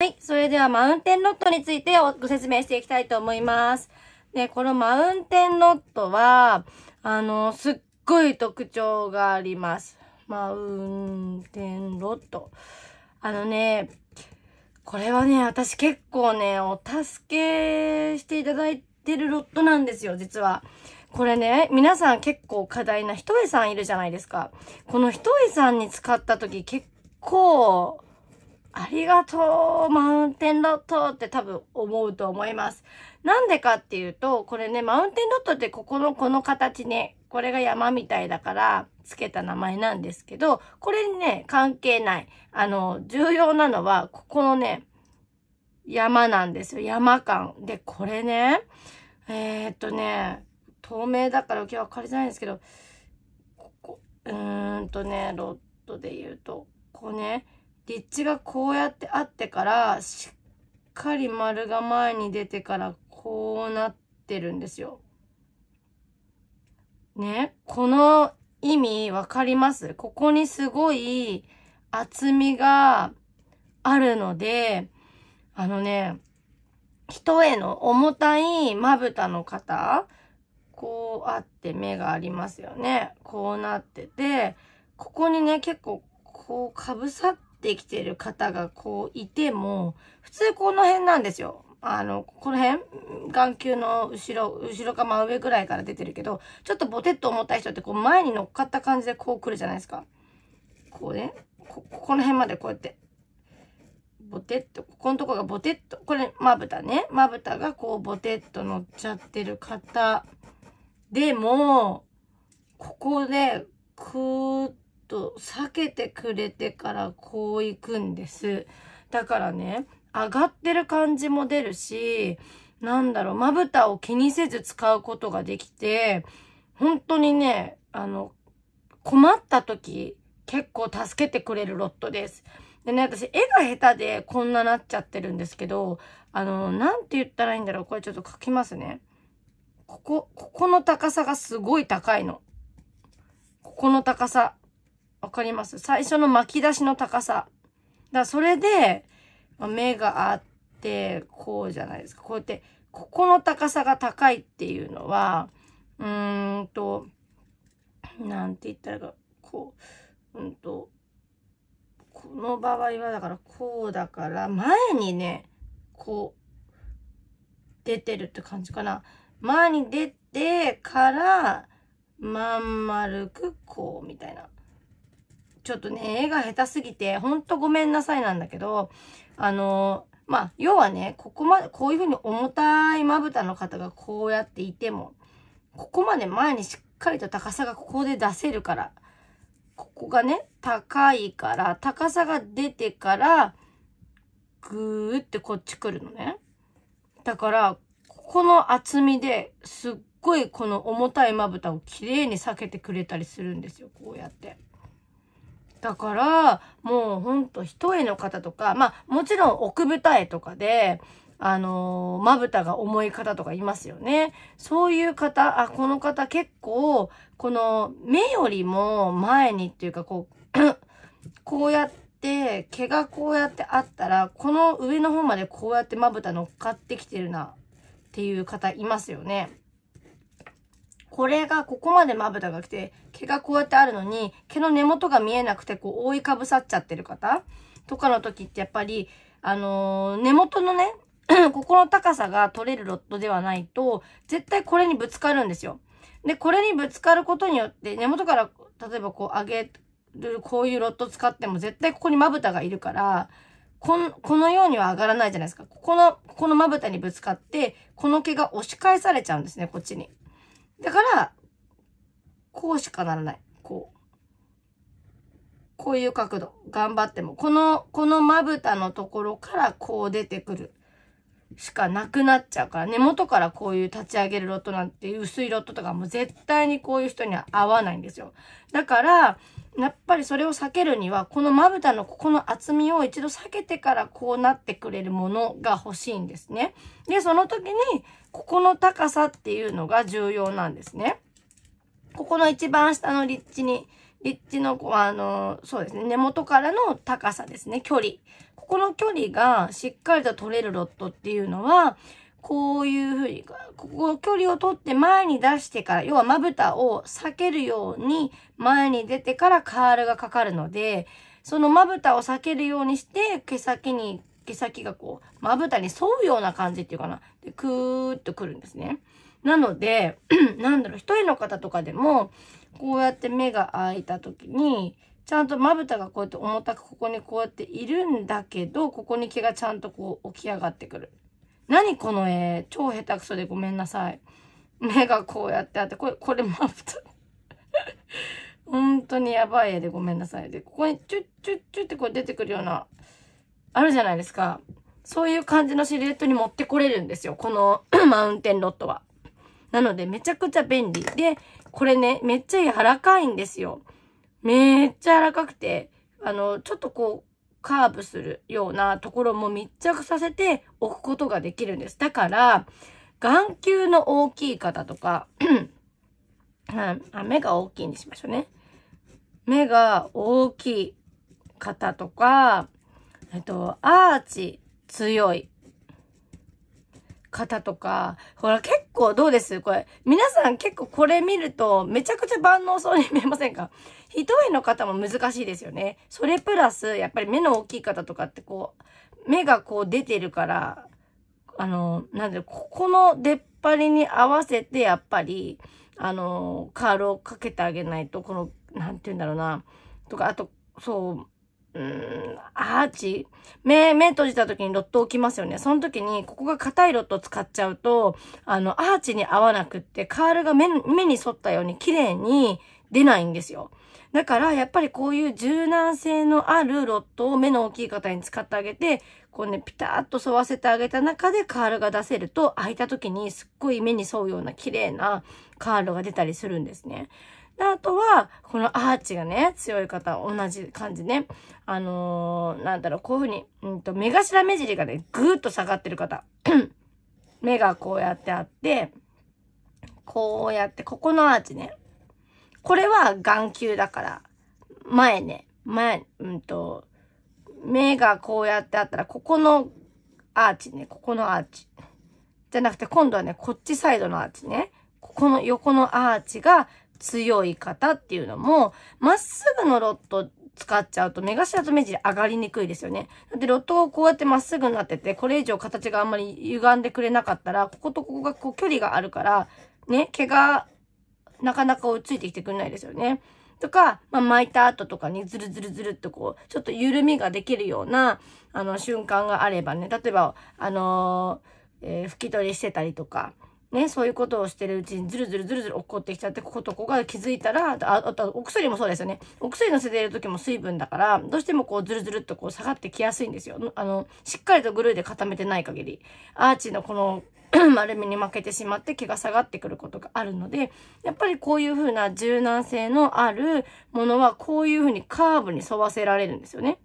はい。それではマウンテンロットについてご説明していきたいと思います。で、このマウンテンロットは、あの、すっごい特徴があります。マウンテンロット。あのね、これはね、私結構ね、お助けしていただいてるロットなんですよ、実は。これね、皆さん結構課題な一重さんいるじゃないですか。この一重さんに使った時結構ありがとうマウンテンロットって多分思うと思います。なんでかっていうと、これね、マウンテンロットってここのこの形ね、これが山みたいだから付けた名前なんですけど、これにね、関係ない。あの、重要なのは、ここのね、山なんですよ。山間。で、これね、えー、っとね、透明だから今日は借りづらいんですけど、ここ、うーんとね、ロットで言うと、こうね、立地がこうやってあってから、しっかり丸が前に出てからこうなってるんですよ。ね、この意味わかりますここにすごい厚みがあるので、あのね、人への重たいまぶたの方、こうあって目がありますよね。こうなってて、ここにね、結構こうかさっってきてる方がこういても、普通この辺なんですよ。あの、この辺、眼球の後ろ、後ろか真上ぐらいから出てるけど、ちょっとボテッと思った人ってこう前に乗っかった感じでこう来るじゃないですか。こうね、こ、この辺までこうやって。ボテッと、ここのとこがボテッと、これ、まぶたね。まぶたがこうボテッと乗っちゃってる方。でも、ここで、くーっと避けてくれてからこう行くんです。だからね、上がってる感じも出るし、なんだろう、まぶたを気にせず使うことができて、本当にね、あの、困った時、結構助けてくれるロットです。でね、私、絵が下手でこんななっちゃってるんですけど、あの、なんて言ったらいいんだろう。これちょっと書きますね。ここ、ここの高さがすごい高いの。ここの高さ。わかります最初の巻き出しの高さ。だそれで、目があって、こうじゃないですか。こうやって、ここの高さが高いっていうのは、うーんと、なんて言ったらこう、うんと、この場合はだからこうだから、前にね、こう、出てるって感じかな。前に出てから、まん丸くこうみたいな。ちょっとね、絵が下手すぎて、ほんとごめんなさいなんだけど、あのまあ、要はね、ここまで、こういうふうに重たいまぶたの方がこうやっていても、ここまで前にしっかりと高さがここで出せるから、ここがね、高いから、高さが出てから、ぐーってこっち来るのね。だから、ここの厚みですっごいこの重たいまぶたをきれいに避けてくれたりするんですよ、こうやって。だから、もうほんと一重の方とか、まあもちろん奥二重とかで、あのー、まぶたが重い方とかいますよね。そういう方、あ、この方結構、この目よりも前にっていうか、こう、こうやって、毛がこうやってあったら、この上の方までこうやってまぶた乗っかってきてるなっていう方いますよね。これが、ここまでまぶたが来て、毛がこうやってあるのに、毛の根元が見えなくて、こう、覆いかぶさっちゃってる方とかの時ってやっぱり、あのー、根元のね、ここの高さが取れるロットではないと、絶対これにぶつかるんですよ。で、これにぶつかることによって、根元から、例えばこう上げる、こういうロット使っても絶対ここにまぶたがいるから、この、このようには上がらないじゃないですか。ここの、ここのまぶたにぶつかって、この毛が押し返されちゃうんですね、こっちに。だから、こうしかならない。こう。こういう角度。頑張っても。この、このまぶたのところからこう出てくる。しかなくなっちゃうから、根元からこういう立ち上げるロットなんて薄いロットとかも絶対にこういう人には合わないんですよ。だから、やっぱりそれを避けるには、このまぶたのここの厚みを一度避けてからこうなってくれるものが欲しいんですね。で、その時に、ここの高さっていうのが重要なんですね。ここの一番下の立地に立地の、あの、そうですね、根元からの高さですね、距離。ここの距離がしっかりと取れるロットっていうのは、こういうふうに、ここ距離を取って前に出してから、要はまぶたを避けるように前に出てからカールがかかるので、そのまぶたを避けるようにして、毛先に、毛先がこう、まぶたに沿うような感じっていうかな。で、クーっとくるんですね。なので、なんだろう、一人の方とかでも、こうやって目が開いた時に、ちゃんとまぶたがこうやって重たくここにこうやっているんだけど、ここに毛がちゃんとこう起き上がってくる。何この絵超下手くそでごめんなさい。目がこうやってあって、これ、これまぶた。本当にやばい絵でごめんなさい。で、ここにチュッチュッチュッってこう出てくるような、あるじゃないですか。そういう感じのシルエットに持ってこれるんですよ。この マウンテンロットは。なので、めちゃくちゃ便利。で、これね、めっちゃ柔らかいんですよ。めっちゃ柔らかくて、あの、ちょっとこう、カーブするようなところも密着させておくことができるんです。だから、眼球の大きい方とか、あ目が大きいにしましょうね。目が大きい方とか、えっと、アーチ強い方とか、ほら結構どうですこれ。皆さん結構これ見るとめちゃくちゃ万能そうに見えませんか一重の方も難しいですよね。それプラス、やっぱり目の大きい方とかってこう、目がこう出てるから、あの、なんで、ここの出っ張りに合わせてやっぱり、あの、カールをかけてあげないと、この、なんて言うんだろうな、とか、あと、そう、うん、アーチ目、目閉じた時にロット置きますよね。その時に、ここが硬いロット使っちゃうと、あの、アーチに合わなくって、カールが目、目に沿ったように綺麗に出ないんですよ。だから、やっぱりこういう柔軟性のあるロットを目の大きい方に使ってあげて、こうね、ピタッと沿わせてあげた中でカールが出せると、開いた時にすっごい目に沿うような綺麗なカールが出たりするんですね。で、あとは、このアーチがね、強い方、同じ感じね。あのー、なんだろう、こういうふうに、うんと、目頭目尻がね、ぐーっと下がってる方。目がこうやってあって、こうやって、ここのアーチね。これは眼球だから、前ね、前、うんと、目がこうやってあったら、ここのアーチね、ここのアーチ。じゃなくて、今度はね、こっちサイドのアーチね。ここの横のアーチが強い方っていうのも、まっすぐのロット使っちゃうと目頭と目尻上がりにくいですよね。だってロットがこうやってまっすぐになってて、これ以上形があんまり歪んでくれなかったら、こことここがこう距離があるから、ね、毛がなかなか落ち着いてきてくれないですよね。とか、まあ、巻いた後とかにズルズルズルってこう、ちょっと緩みができるような、あの、瞬間があればね、例えば、あのー、えー、拭き取りしてたりとか、ね、そういうことをしてるうちにずるずるずるずる落っこってきちゃって、こことこが気づいたら、ああとお薬もそうですよね。お薬のせている時も水分だから、どうしてもこうずるずるっとこう下がってきやすいんですよ。あの、しっかりとグルーで固めてない限り、アーチのこの 丸みに負けてしまって毛が下がってくることがあるので、やっぱりこういう風な柔軟性のあるものは、こういう風にカーブに沿わせられるんですよね。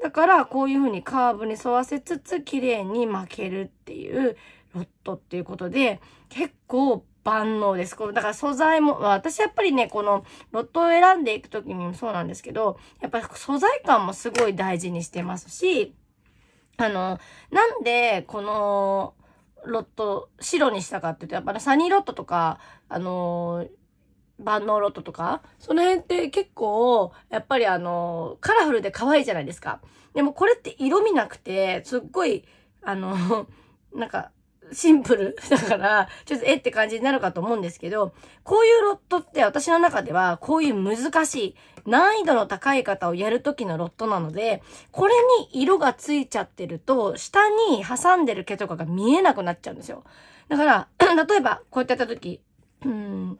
だから、こういう風にカーブに沿わせつつ、綺麗に巻けるっていう、ヨットっていうことで、結構万能です。これだから素材も、私やっぱりね、このロットを選んでいくときにもそうなんですけど、やっぱり素材感もすごい大事にしてますし、あの、なんでこのロット白にしたかっていうと、やっぱりサニーロットとか、あの、万能ロットとか、その辺って結構、やっぱりあの、カラフルで可愛いじゃないですか。でもこれって色味なくて、すっごい、あの、なんか、シンプル だから、ちょっとえって感じになるかと思うんですけど、こういうロットって私の中では、こういう難しい、難易度の高い方をやるときのロットなので、これに色がついちゃってると、下に挟んでる毛とかが見えなくなっちゃうんですよ。だから、例えば、こうやってやったとき、うん、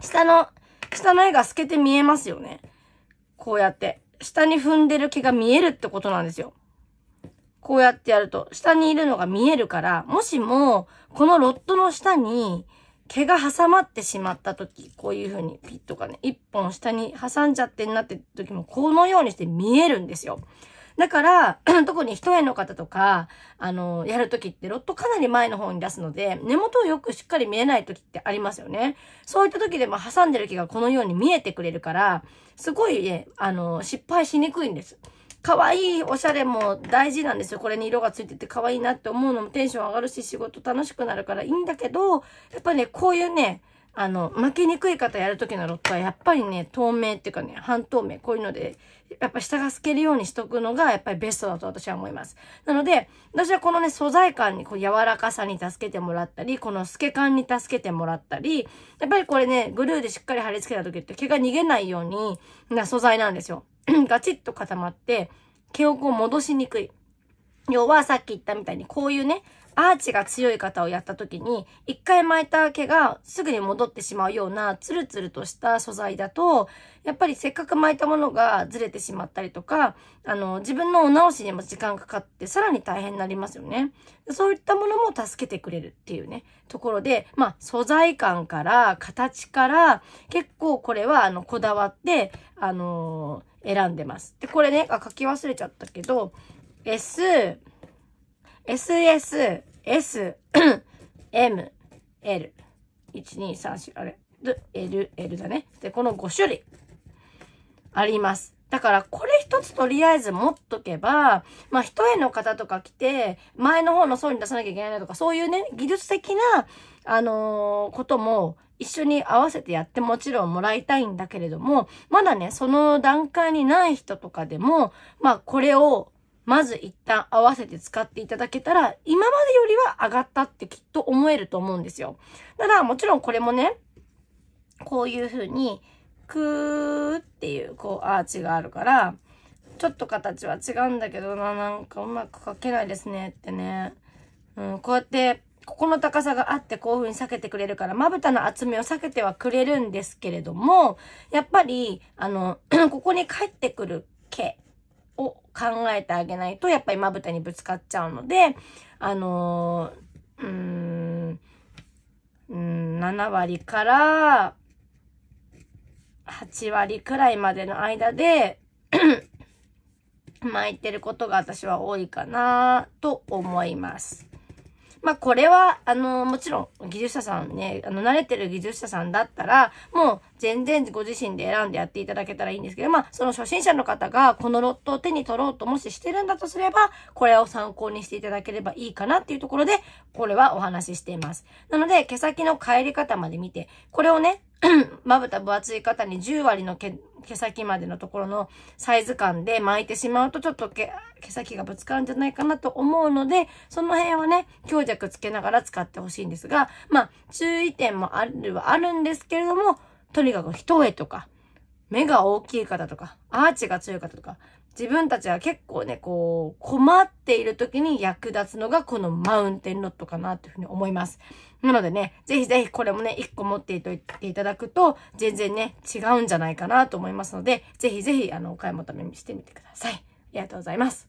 下の、下の絵が透けて見えますよね。こうやって。下に踏んでる毛が見えるってことなんですよ。こうやってやると、下にいるのが見えるから、もしも、このロットの下に、毛が挟まってしまった時、こういう風にピッとかね、一本下に挟んじゃってんなって時も、このようにして見えるんですよ。だから、特に一重の方とか、あの、やるときってロットかなり前の方に出すので、根元をよくしっかり見えないときってありますよね。そういったときでも挟んでる毛がこのように見えてくれるから、すごいね、あの、失敗しにくいんです。可愛いおしゃれも大事なんですよ。これに色がついてて可愛いなって思うのもテンション上がるし、仕事楽しくなるからいいんだけど、やっぱね、こういうね、あの、負けにくい方やるときのロットは、やっぱりね、透明っていうかね、半透明、こういうので、やっぱ下が透けるようにしとくのが、やっぱりベストだと私は思います。なので、私はこのね、素材感に、こう、柔らかさに助けてもらったり、この透け感に助けてもらったり、やっぱりこれね、グルーでしっかり貼り付けたときって、毛が逃げないようにな素材なんですよ。ガチッと固まって、記憶を戻しにくい。要はさっき言ったみたいに、こういうね、アーチが強い方をやった時に、一回巻いた毛がすぐに戻ってしまうようなツルツルとした素材だと、やっぱりせっかく巻いたものがずれてしまったりとか、あの、自分のお直しにも時間かかってさらに大変になりますよね。そういったものも助けてくれるっていうね、ところで、まあ、素材感から、形から、結構これはあの、こだわって、あのー選んでます。で、これね、あ、書き忘れちゃったけど、S、SS、S、M、L。1、2、3、4、あれ。L、L だね。で、この5種類あります。だから、これ一つとりあえず持っとけば、まあ、一重の方とか来て、前の方の層に出さなきゃいけないとか、そういうね、技術的な、あのー、ことも一緒に合わせてやってもちろんもらいたいんだけれども、まだね、その段階にない人とかでも、まあこれをまず一旦合わせて使っていただけたら、今までよりは上がったってきっと思えると思うんですよ。ただ、もちろんこれもね、こういう風に、くーっていう、こう、アーチがあるから、ちょっと形は違うんだけどな、なんかうまく描けないですねってね。うん、こうやって、ここの高さがあってこういう風に避けてくれるから、まぶたの厚みを避けてはくれるんですけれども、やっぱり、あの、ここに帰ってくる毛を考えてあげないと、やっぱりまぶたにぶつかっちゃうので、あのー、うーん、ん、7割から8割くらいまでの間で 巻いてることが私は多いかなと思います。まあ、これは、あの、もちろん、技術者さんね、あの、慣れてる技術者さんだったら、もう、全然ご自身で選んでやっていただけたらいいんですけど、まあ、その初心者の方が、このロットを手に取ろうと、もししてるんだとすれば、これを参考にしていただければいいかなっていうところで、これはお話ししています。なので、毛先の帰り方まで見て、これをね、まぶた分厚い方に10割の毛毛先までのところのサイズ感で巻いてしまうとちょっと毛先がぶつかるんじゃないかなと思うので、その辺はね、強弱つけながら使ってほしいんですが、まあ、注意点もあるはあるんですけれども、とにかく一重とか、目が大きい方とか、アーチが強い方とか、自分たちは結構ね、こう、困っている時に役立つのがこのマウンテンロットかなというふうに思います。なのでね、ぜひぜひこれもね、1個持っていていただくと、全然ね、違うんじゃないかなと思いますので、ぜひぜひ、あの、お買い求めしてみてください。ありがとうございます。